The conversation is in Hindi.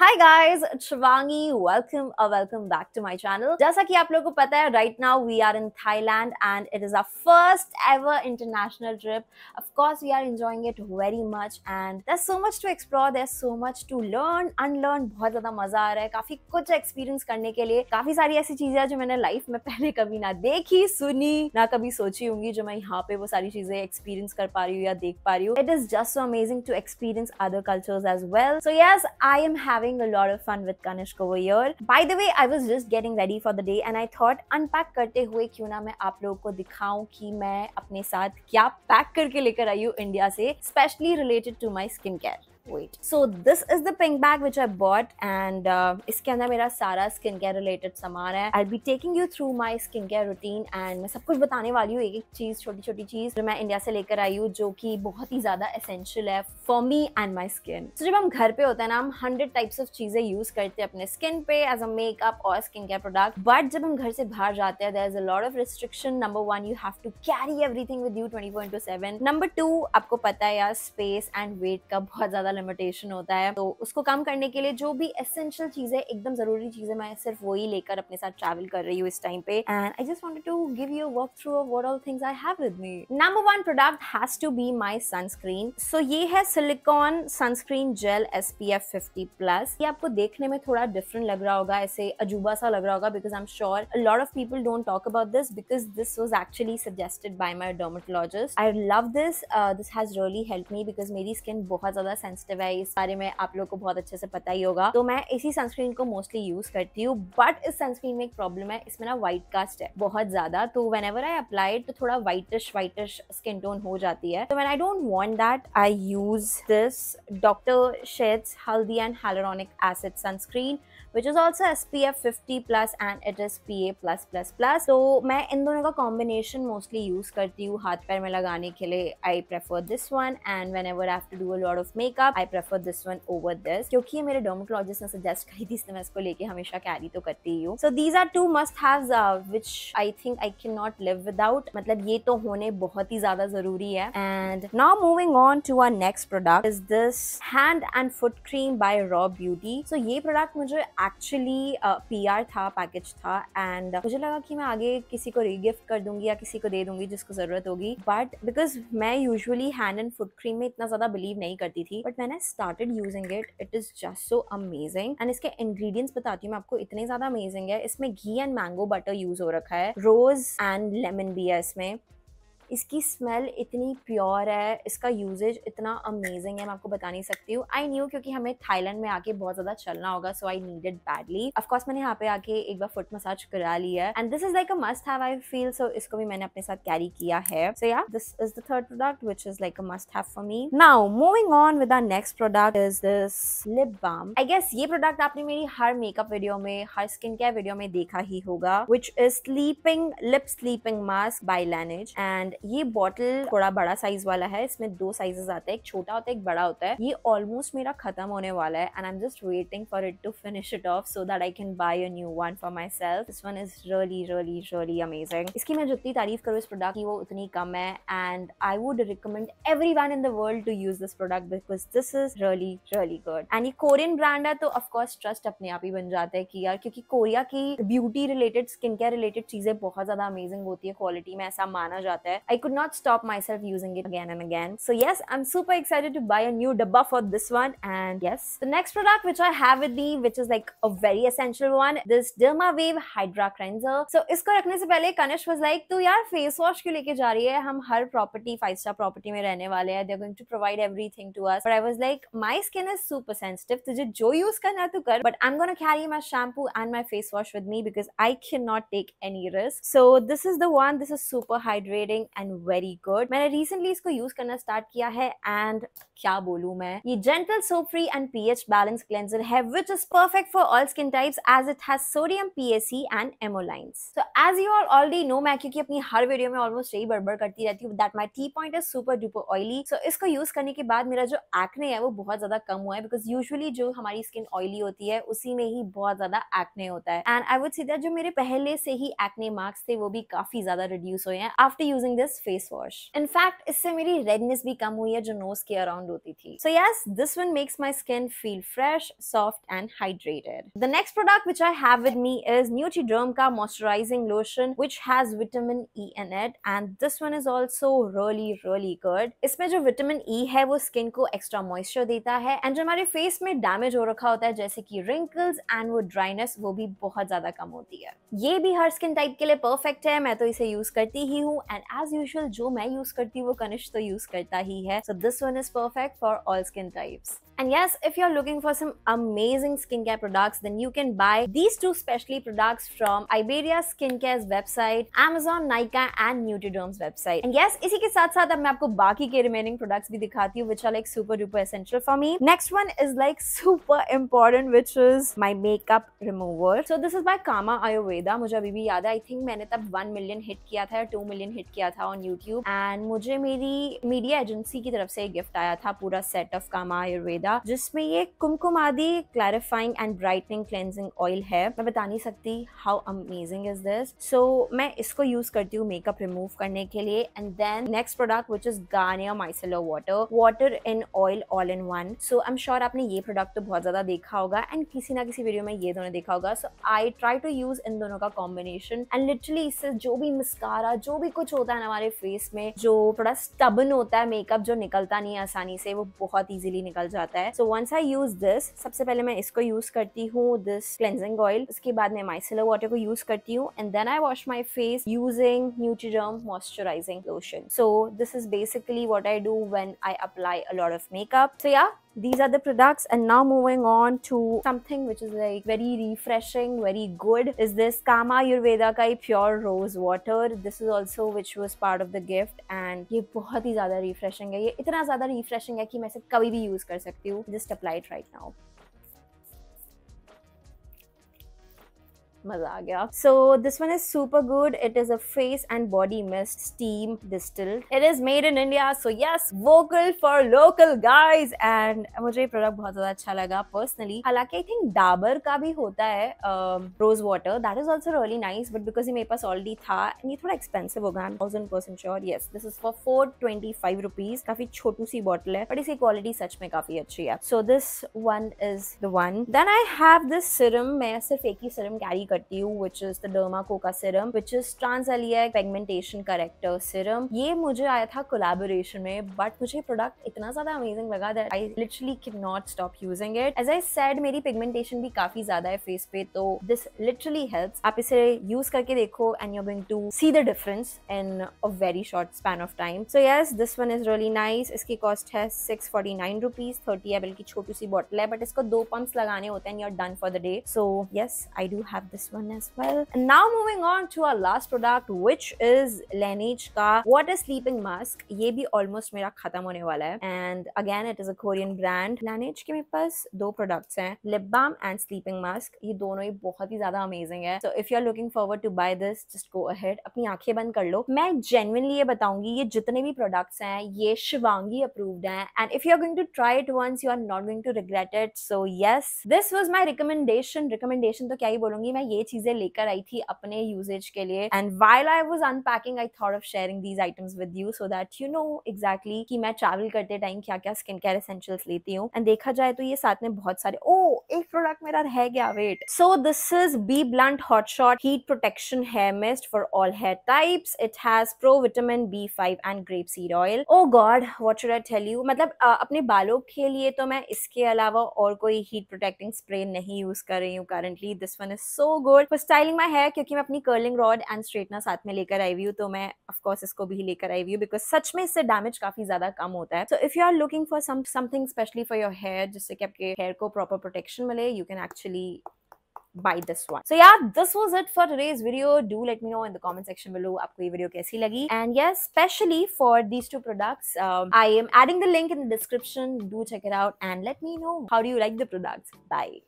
हाय गाइस शिवांगी वेलकम और welcome back to my channel जैसा कि आप लोगों को पता है right now we are in Thailand and it is a first ever international trip of course we are enjoying it very much and there so much to explore there so much to learn unlearn बहुत ज्यादा मजा आ रहा है काफी कुछ एक्सपीरियंस करने के लिए काफी सारी ऐसी चीजें जो मैंने लाइफ में पहले कभी ना देखी सुनी ना कभी सोची होंगी जो मैं यहाँ पे वो सारी चीजें एक्सपीरियंस कर पा रही हूँ या देख पा रही हूँ it is just so amazing to experience other cultures as well so yes I am having having a lot of fun with Kanishk over here. By the way, I was just getting ready for the day and I thought unpack करते हुए क्यों ना मैं आप लोगों को दिखाऊं कि मैं अपने साथ क्या pack करके लेकर आई हूँ इंडिया से specially related to my skincare. Wait so this is the pink bag which I bought and इसके अंदर मेरा सारा स्किन केयर रिलेटेड सामान है I be taking you through my skin care routine and मैं सब कुछ बताने वाली हूँ एक एक चीज़ छोटी छोटी चीज़ जो मैं इंडिया से लेकर आई हूँ जो कि बहुत ही ज़्यादा एसेंशियल है for me and my skin so जब हम घर पे होते हैं ना हम हंड्रेड टाइप्स ऑफ चीज़ें यूज़ करते हैं अपने स्किन पे एज अ मेकअप और स्किन केयर प्रोडक्ट बट जब हम घर से बाहर जाते हैं there is a lot of restriction number one you have to carry everything with you twenty four into seven number two आपको पता है यार स्पेस एंड वेट का बहुत ज़्यादा लिमिटेशन होता है तो उसको कम करने के लिए जो भी एसेंशियल चीज़ें एकदम ज़रूरी चीज़ें मैं सिर्फ वही लेकर अपने साथ ट्रैवल कर रही हूँ इस टाइम पे and I just wanted to give you work through all things I have with me number one product has to be my sunscreen so ये है silicone sunscreen gel S P F fifty plus ये आपको देखने में थोड़ा डिफरेंट लग रहा होगा ऐसे अजूबा सा लग रहा होगा because I am sure lot of people don't talk about this because this was actually suggested by my dermatologist I love this this has really help me because मेरी स्किन बहुत ज़्यादा सेंसिटिव सेंसिटिव है इस बारे में आप लोग को बहुत अच्छे से पता ही होगा तो मैं इसी सनस्क्रीन को मोस्टली यूज करती हूँ बट इस सनस्क्रीन में एक प्रॉब्लम है इसमें ना व्हाइट कास्ट है बहुत ज्यादा तो वेन एवर आई अप्लाइड तो थोड़ा व्हाइटिश व्हाइटिश स्किन टोन हो जाती है तो when I don't want that I use this doctor Sheth's haldi and hyaluronic acid sunscreen which is also S P F fifty plus and it is P A plus plus plus तो मैं इन दोनों का कॉम्बिनेशन मोस्टली यूज करती हूँ हाथ पैर में लगाने के लिए I prefer this one and whenever have to do a of makeup I prefer this one over this क्योंकि ये मेरे डोमोटोलॉजिस्ट ने सजेस्ट करी थी इसलिए मैं इसको लेके हमेशा कैरी तो करती हूँ so these are two must have मतलब ये तो होने बहुत ही ज्यादा जरूरी है and now moving on to our next product is this hand and foot cream by Raw Beauty so ये प्रोडक्ट मुझे एक्चुअली पी आर था पैकेज था एंड मुझे लगा कि मैं आगे किसी को रीगिफ्ट कर दूंगी या किसी को दे दूंगी जिसको ज़रूरत होगी बट बिकॉज मैं usually hand and foot cream में इतना ज़्यादा बिलीव नहीं करती थी बट मैंने started using it it is just so amazing and इसके इंग्रीडियंट्स बताती हूँ मैं आपको इतने ज़्यादा अमेजिंग है इसमें घी एंड मैंगो बटर यूज़ हो रखा है रोज़ एंड लेमन भी है इसमें इसकी स्मेल इतनी प्योर है इसका यूजेज इतना अमेजिंग है मैं आपको बता नहीं सकती हूँ आई न्यू क्योंकि हमें थाईलैंड में आके बहुत ज्यादा चलना होगा so I it badly of course मैंने यहाँ पे आके एक बार फुट मसाज करा लिया है and this is like a must have I feel so इसको भी मैंने अपने साथ कैरी किया है so yeah this is the third product which is like a must have for me now moving on with our next product is this lip balm I guess ये प्रोडक्ट आपने मेरी हर मेकअप वीडियो में हर स्किन केयर वीडियो में देखा ही होगा which is sleeping lip sleeping mask by Laneige and ये बॉटल थोड़ा बड़ा साइज वाला है इसमें दो साइजेस आते हैं एक छोटा होता है एक बड़ा होता है ये ऑलमोस्ट मेरा खत्म होने वाला है and I am just waiting for it to finish it off so that I can buy a new one for myself this one is really really really amazing इसकी मैं जितनी तारीफ करूँ इस प्रोडक्ट की वो उतनी कम है and I would recommend everyone in the world to use this product because this is really really good and ये कोरियन ब्रांड है तो ऑफकोर्स ट्रस्ट अपने आप ही बन जाता है कि यार क्योंकि कोरिया की beauty related skin care related चीजें बहुत ज्यादा अमेजिंग होती है क्वालिटी में ऐसा माना जाता है I could not stop myself using it again and again. So yes, I'm super excited to buy a new dabba for this one. And yes, the next product which I have with me, which is like a very essential one, this Wave Hydra Cleanser. So isko रखने se pehle Kanish was like, तू यार face wash क्यों लेके ja rahi hai. हम har property, five star property mein rehne wale hai. हैं. They're going to provide everything to us. But I was like, my skin is super sensitive. Tujhe jo use karna tu kar." But I'm gonna carry my shampoo and my face wash with me because I cannot take any risk. So this is the one. This is super hydrating and very good मैंने रिसेंटली इसको यूज करना स्टार्ट किया है एंड क्या बोलू मैं ये gentle soap free and P H balance cleanser है which is perfect for all skin types as it has sodium P S C and emollients तो as you are already know मैं क्योंकि अपनी हर वीडियो में ऑलमोस्ट यही बड़बड़ करती रहती हूँ that my T point is super duper oily so इसको यूज करने के बाद मेरा जो एक्ने है वो बहुत ज्यादा कम हुआ है बिकॉज यूजली जो हमारी स्किन ऑयली होती है उसी में ही बहुत ज्यादा एक्ने होता है and I would see that जो मेरे पहले से ही एक्ने मार्क्स थे वो भी काफी ज्यादा रिड्यूस हुए हैं after using this this face wash in fact इससे मेरी रेडनेस भी कम हुई है जो नोज के अराउंड होती थी so yes this one makes my skin feel fresh soft and hydrated the next product which I have with me is Nutriderm का moisturising lotion which has vitamin E in it and this one is also really really good इसमें जो विटामिन ई e है वो स्किन को एक्स्ट्रा मॉइस्चर देता है एंड जो हमारे फेस में डैमेज हो रखा होता है जैसे की रिंकल्स एंड वो ड्राइनेस वो भी बहुत ज्यादा कम होती है ये भी हर स्किन टाइप के लिए परफेक्ट है मैं तो इसे यूज करती ही हूँ एंड एज यूजुअल जो मैं यूज करती हूँ वो कनिश तो यूज करता ही है so this one is perfect for all skin types And yes, if you're looking for some amazing skincare products, then you can buy these two specially products from Iberia Skincare's website, Amazon, Nykaa and Nutriderm's website. And yes, इसी के साथ साथ अब मैं आपको बाकी के रिमेनिंग प्रोडक्ट्स भी दिखाती हूँ which are like super duper essential for me next one is like super important which is my makeup remover so this is my Kama Ayurveda मुझे अभी भी याद है आई थिंक मैंने तब वन मिलियन हिट किया था या टू मिलियन हिट किया था था ऑन यूट्यूब एंड मुझे मेरी मीडिया एजेंसी की तरफ से एक गिफ्ट आया था पूरा सेट ऑफ कामा आयुर्वेदा जिसमें ये Kumkumadi clarifying and brightening cleansing oil है मैं बता नहीं सकती how amazing is this so मैं इसको यूज करती हूँ मेकअप रिमूव करने के लिए and then next product which is Garnier micellar water water in oil all in one so I am sure आपने ये प्रोडक्ट तो बहुत ज्यादा देखा होगा एंड किसी ना किसी वीडियो में ये दोनों देखा होगा so I try to use इन दोनों का कॉम्बिनेशन एंड लिटरली इससे जो भी मिस्कारा जो भी कुछ होता है ना हमारे फेस में जो थोड़ा स्टबन होता है मेकअप जो निकलता नहीं है आसानी से वो बहुत इजीली निकल जाता है so once I use this सबसे पहले मैं इसको यूज करती हूँ दिस क्लेंजिंग ऑयल उसके बाद मैं माइसिलर वाटर को यूज करती हूँ and then I wash my face using Nutriderm moisturising lotion so this is basically what I do when I apply a of makeup so yeah these are the products and now moving on to something which is like very refreshing very good is this kama ayurveda kai pure rose water this is also which was part of the gift and ये बहुत ही ज़्यादा रिफ्रेशिंग है ये इतना ज़्यादा रिफ्रेशिंग है कि मैं इसे कभी भी यूज़ कर सकती हूँ जस्ट अप्लाइड राइट नाउ मज़ा आ गया so this one is super good it is a face and body mist steam distil it is made in India so yes vocal for local guys and मुझे प्रोडक्ट बहुत ज़्यादा अच्छा लगा पर्सनली हालांकि आई थिंक डाबर का भी होता है rose water that is also really nice but because ये मेरे पास ऑलरेडी था एंड ये थोड़ा एक्सपेंसिव होगा I am thousand percent sure yes this is for four twenty five rupees काफी छोटू सी बॉटल है बट इसकी क्वालिटी सच में काफी अच्छी है so this one is the one then I have this serum मैं सिर्फ एक ही सिरम कैरी कर करती हूँ विच इज द डर्मा कोका सिरम विच इज ट्रांसलिया पेगमेंटेशन करेक्टर सिरम ये मुझे आया था कोलेबोरेशन में बट मुझे प्रोडक्ट इतना ज्यादा अमेजिंग लगा that I literally can not stop using it as I said मेरी पिगमेंटेशन भी काफी ज्यादा है फेस पे तो दिस लिटरली हेल्प आप इसे यूज करके देखो and you going to see the difference in a very short span of time so yes this one is really nice इसकी कॉस्ट है six forty nine rupees thirty M की छोटी सी बॉटल है बट इसको दो पंप्स लगाने होते हैं you are done for the day so yes I do have this one as well and now moving on to our last product which is Laneige ka water sleeping mask ye bhi almost mera खत्म hone wala hai and again it is a Korean brand Laneige ke mere पास do products hain lip balm and sleeping mask ye dono hi bahut hi ज्यादा amazing hai so if you are looking forward to buy this just go ahead apni आंखें band kar lo main genuinely ye bataungi ye jitne bhi products hain ye shivangi approved hain and if you are going to try it once you are not going to regret it so yes this was my recommendation recommendation to kya hi bolungi main ये चीजें लेकर आई थी अपने यूजेज के लिए and while I was unpacking I thought of sharing these items with you so that you know exactly कि मैं ट्रैवल करते टाइम क्या क्या स्किन केयर एसेंशियल्स लेती हूँ एंड देखा जाए तो ये साथ में बहुत सारे ओ एक प्रोडक्ट मेरा रह गया wait so this is be blunt hot shot heat protection hair mist for all hair types it has pro vitamin B five and grape seed oil O god what should I tell you मतलब uh, अपने बालों के लिए तो मैं इसके अलावा और कोई हीट प्रोटेक्टिंग स्प्रे नहीं यूज कर रही हूँ currently this one is so good for styling my hair क्योंकि मैं अपनी कर्लिंग रॉड एंड स्ट्रेटनर साथ में लेकर आई हुई तो मैं ऑफकोर्स इसको भी लेकर आई हुई बिकॉज सच में इससे डैमेज काफी ज्यादा कम होता है so if you are looking for something specially for your hair जिससे कि आपके हेयर को प्रॉपर प्रोटेक्शन मिले you can actually by this one. So yeah, this was it for today's video. Do let me know in the comment section below आपको ये video कैसी लगी. And yes, specially for these two products, um, I am adding the link in the description. Do check it out and let me know how do you like the products. Bye.